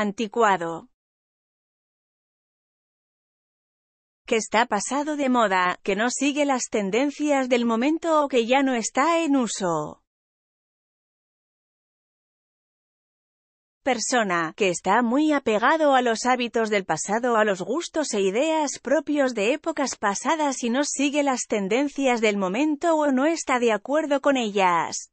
anticuado. que está pasado de moda, que no sigue las tendencias del momento o que ya no está en uso. Persona, que está muy apegado a los hábitos del pasado, a los gustos e ideas propios de épocas pasadas y no sigue las tendencias del momento o no está de acuerdo con ellas.